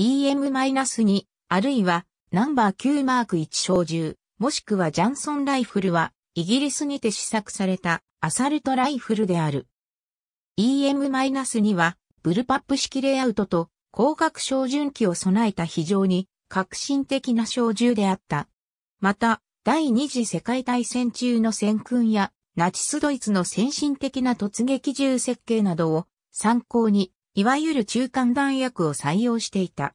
EM-2 あるいはナンバー9マーク1小銃、もしくはジャンソンライフルはイギリスにて試作されたアサルトライフルである。EM-2 はブルパップ式レイアウトと光角照準器を備えた非常に革新的な小銃であった。また、第二次世界大戦中の戦訓やナチスドイツの先進的な突撃銃設計などを参考にいわゆる中間弾薬を採用していた。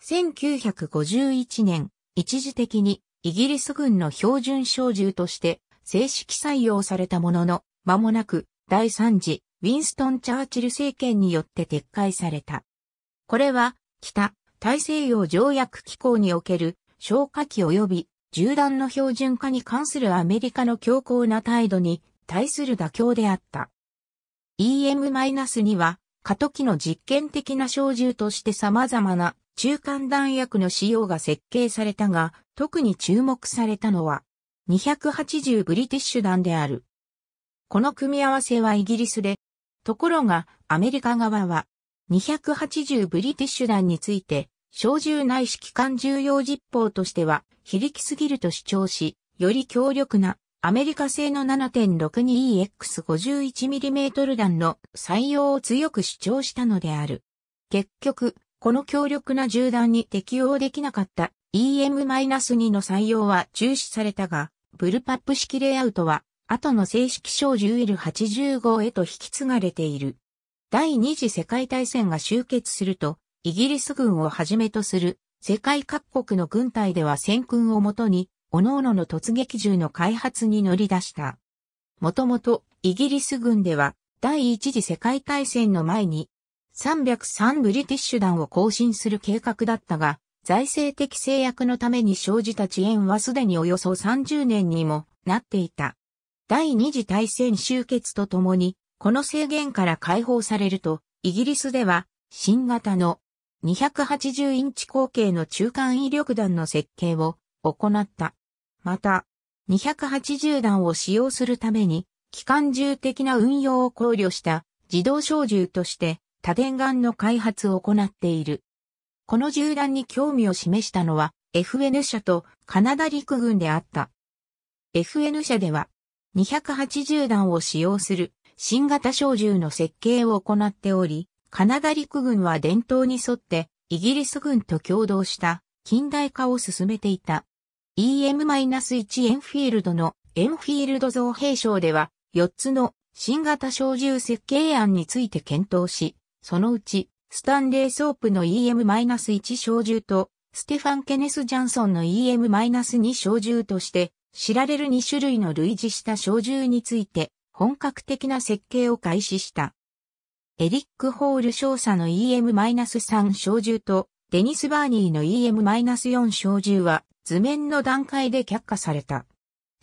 1951年、一時的にイギリス軍の標準小銃として正式採用されたものの、間もなく第3次ウィンストン・チャーチル政権によって撤回された。これは北大西洋条約機構における消火器及び銃弾の標準化に関するアメリカの強硬な態度に対する妥協であった。EM-2 は過渡期の実験的な小銃として様々な中間弾薬の使用が設計されたが、特に注目されたのは、280ブリティッシュ弾である。この組み合わせはイギリスで、ところがアメリカ側は、280ブリティッシュ弾について、小銃内視機関重要実報としては、非力すぎると主張し、より強力なアメリカ製の 7.62EX51mm 弾の採用を強く主張したのである。結局、この強力な銃弾に適用できなかった EM-2 の採用は中止されたが、ブルパップ式レイアウトは、後の正式小 10L85 へと引き継がれている。第二次世界大戦が終結すると、イギリス軍をはじめとする世界各国の軍隊では戦訓をもとに各々の突撃銃の開発に乗り出した。もともと、イギリス軍では、第一次世界大戦の前に、303ブリティッシュ団を更新する計画だったが、財政的制約のために生じた遅延はすでにおよそ30年にもなっていた。第二次大戦終結とともに、この制限から解放されると、イギリスでは、新型の280インチ口径の中間威力弾の設計を行った。また、280弾を使用するために、機関銃的な運用を考慮した自動小銃として多電眼の開発を行っている。この銃弾に興味を示したのは FN 社とカナダ陸軍であった。FN 社では280弾を使用する新型小銃の設計を行っており、カナダ陸軍は伝統に沿ってイギリス軍と共同した近代化を進めていた。EM-1 エンフィールドのエンフィールド造兵省では4つの新型小銃設計案について検討し、そのうちスタンレーソープの EM-1 小銃とステファン・ケネス・ジャンソンの EM-2 小銃として知られる2種類の類似した小銃について本格的な設計を開始した。エリック・ホール少佐の EM-3 小銃とデニス・バーニーの EM-4 小銃は図面の段階で却下された。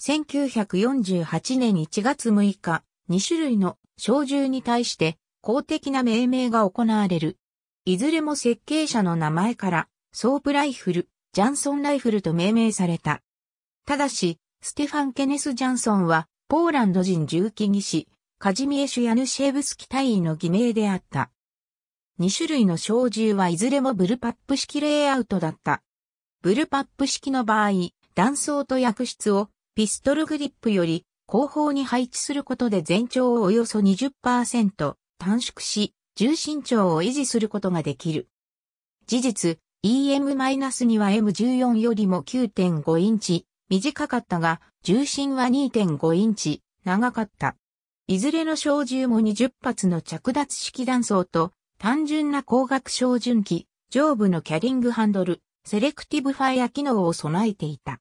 1948年1月6日、2種類の小銃に対して公的な命名が行われる。いずれも設計者の名前から、ソープライフル、ジャンソンライフルと命名された。ただし、ステファン・ケネス・ジャンソンは、ポーランド人銃器技師、カジミエシュ・ヤヌシェーブスキ隊員の偽名であった。2種類の小銃はいずれもブルパップ式レイアウトだった。ブルパップ式の場合、弾倉と薬室をピストルグリップより後方に配置することで全長をおよそ20%短縮し、重心長を維持することができる。事実、EM-2 は M14 よりも9.5インチ短かったが、重心は2.5インチ長かった。いずれの小銃も20発の着脱式弾倉と単純な光学照準器、上部のキャリングハンドル、セレクティブファイア機能を備えていた。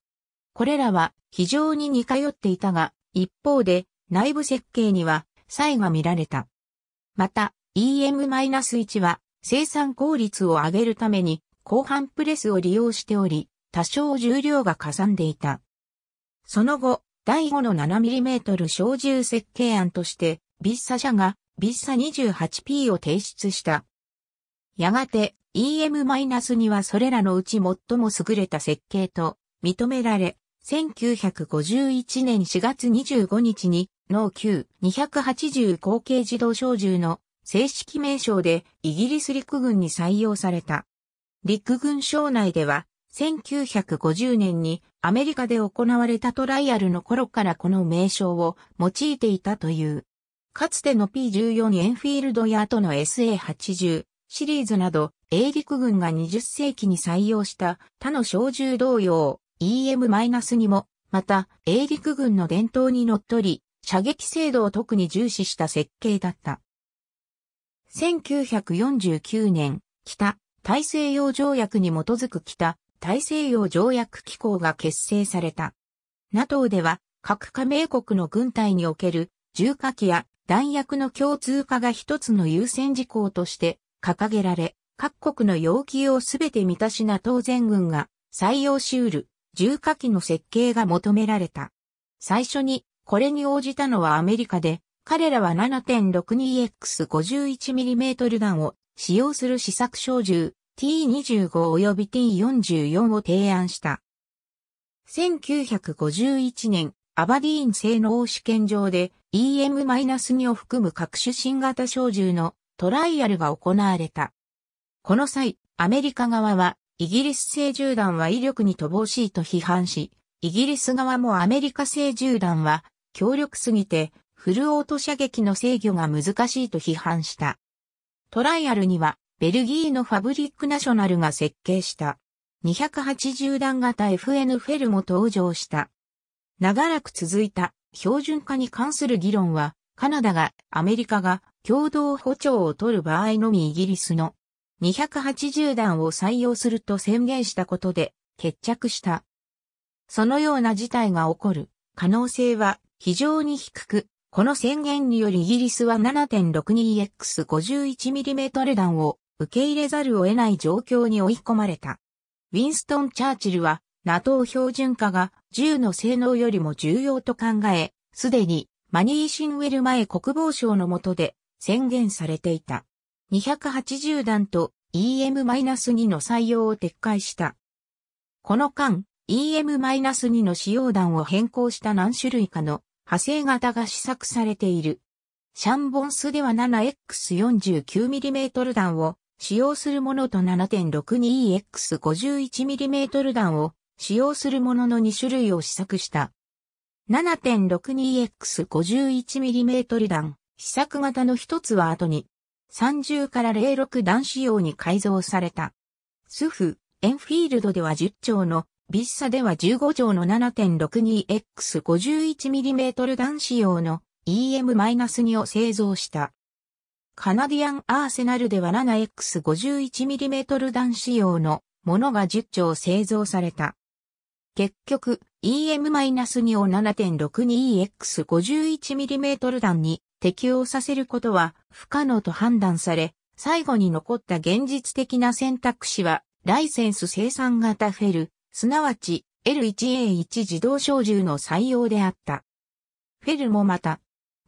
これらは非常に似通っていたが、一方で内部設計には差異が見られた。また、EM-1 は生産効率を上げるために後半プレスを利用しており、多少重量がかさんでいた。その後、第5の 7mm 小銃設計案として、ビッサ社がビッサ 28P を提出した。やがて EM-2 はそれらのうち最も優れた設計と認められ、1951年4月25日に農 q 280後継自動小銃の正式名称でイギリス陸軍に採用された。陸軍省内では1950年にアメリカで行われたトライアルの頃からこの名称を用いていたという。かつての P14 エンフィールドやとの SA80、シリーズなど、英陸軍が20世紀に採用した他の小銃同様 EM-2 も、また、英陸軍の伝統にのっとり、射撃精度を特に重視した設計だった。1949年、北大西洋条約に基づく北大西洋条約機構が結成された。NATO では各加盟国の軍隊における重火器や弾薬の共通化が一つの優先事項として掲げられ、各国の要求をすべて満たしな当然軍が採用し得る重火器の設計が求められた。最初にこれに応じたのはアメリカで、彼らは 7.62X51mm 弾を使用する試作小銃 T25 及び T44 を提案した。1951年、アバディーン製の試験場で EM-2 を含む各種新型小銃のトライアルが行われた。この際、アメリカ側は、イギリス製銃弾は威力に乏しいと批判し、イギリス側もアメリカ製銃弾は強力すぎて、フルオート射撃の制御が難しいと批判した。トライアルには、ベルギーのファブリックナショナルが設計した。280弾型 FN フェルも登場した。長らく続いた標準化に関する議論はカナダが、アメリカが共同歩調を取る場合のみイギリスの280弾を採用すると宣言したことで決着した。そのような事態が起こる可能性は非常に低く、この宣言によりイギリスは 7.62X51mm 弾を受け入れざるを得ない状況に追い込まれた。ウィンストン・チャーチルは NATO 標準化が銃の性能よりも重要と考え、すでにマニー・シンウェル前国防省の下で宣言されていた。280弾と EM-2 の採用を撤回した。この間、EM-2 の使用弾を変更した何種類かの派生型が試作されている。シャンボンスでは 7X49mm 弾を使用するものと 7.62X51mm 弾を使用するものの2種類を試作した。7.62X51mm 弾、試作型の一つは後に、30から06弾仕様に改造された。スフ、エンフィールドでは10丁の、ビッサでは15丁の 7.62X51mm 弾仕様の EM-2 を製造した。カナディアンアーセナルでは 7X51mm 弾仕様のものが10丁製造された。結局、EM-2 を 7.62EX51mm 弾に適用させることは不可能と判断され、最後に残った現実的な選択肢は、ライセンス生産型フェル、すなわち L1A1 自動小銃の採用であった。フェルもまた、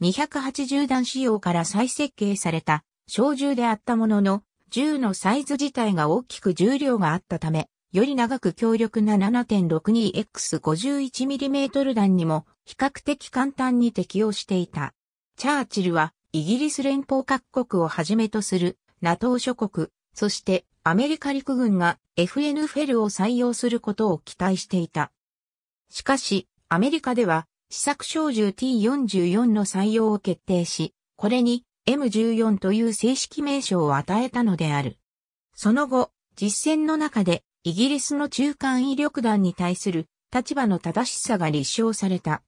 280弾仕様から再設計された小銃であったものの、銃のサイズ自体が大きく重量があったため、より長く強力な 7.62X51mm 弾にも比較的簡単に適用していた。チャーチルはイギリス連邦各国をはじめとする NATO 諸国、そしてアメリカ陸軍が FN フェルを採用することを期待していた。しかし、アメリカでは試作小銃 T44 の採用を決定し、これに M14 という正式名称を与えたのである。その後、実戦の中でイギリスの中間威力団に対する立場の正しさが立証された。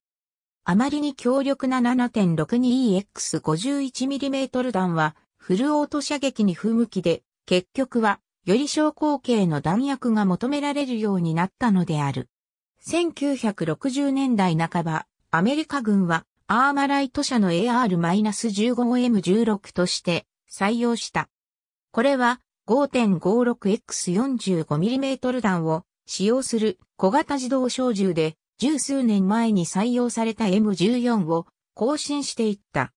あまりに強力な 7.62EX51mm 弾はフルオート射撃に不向きで、結局はより小口径の弾薬が求められるようになったのである。1960年代半ば、アメリカ軍はアーマライト社の AR-15M16 として採用した。これは 5.56X45mm 弾を使用する小型自動小銃で十数年前に採用された M14 を更新していった。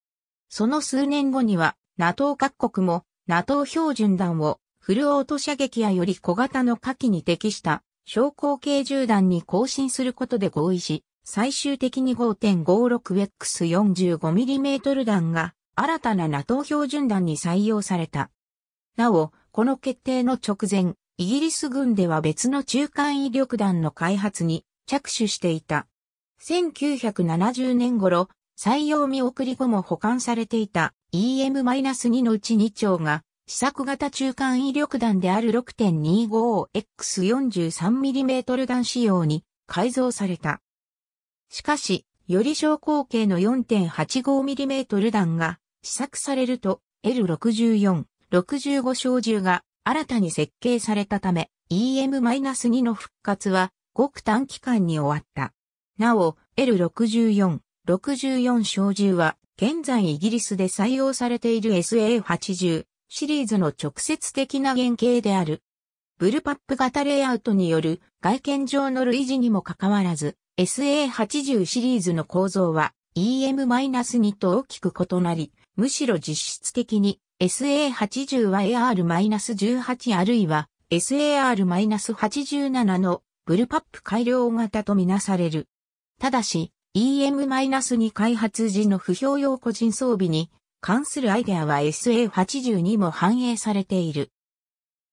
その数年後には NATO 各国も NATO 標準弾をフルオート射撃やより小型の火器に適した昇降系銃弾に更新することで合意し、最終的に 5.56X45mm 弾が新たな NATO 標準弾に採用された。なお、この決定の直前、イギリス軍では別の中間威力弾の開発に着手していた。1970年頃、採用見送り後も保管されていた EM-2 のうち2丁が、試作型中間威力弾である 6.25X43mm 弾仕様に改造された。しかし、より小口径の 4.85mm 弾が試作されると L64 65小銃が新たに設計されたため、EM-2 の復活はごく短期間に終わった。なお、L64、64小銃は現在イギリスで採用されている SA80 シリーズの直接的な原型である。ブルパップ型レイアウトによる外見上の類似にもかかわらず、SA80 シリーズの構造は EM-2 と大きく異なり、むしろ実質的に SA80 は AR-18 あるいは SAR-87 のブルパップ改良型とみなされる。ただし、EM-2 開発時の不評用個人装備に関するアイデアは SA80 にも反映されている。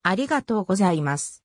ありがとうございます。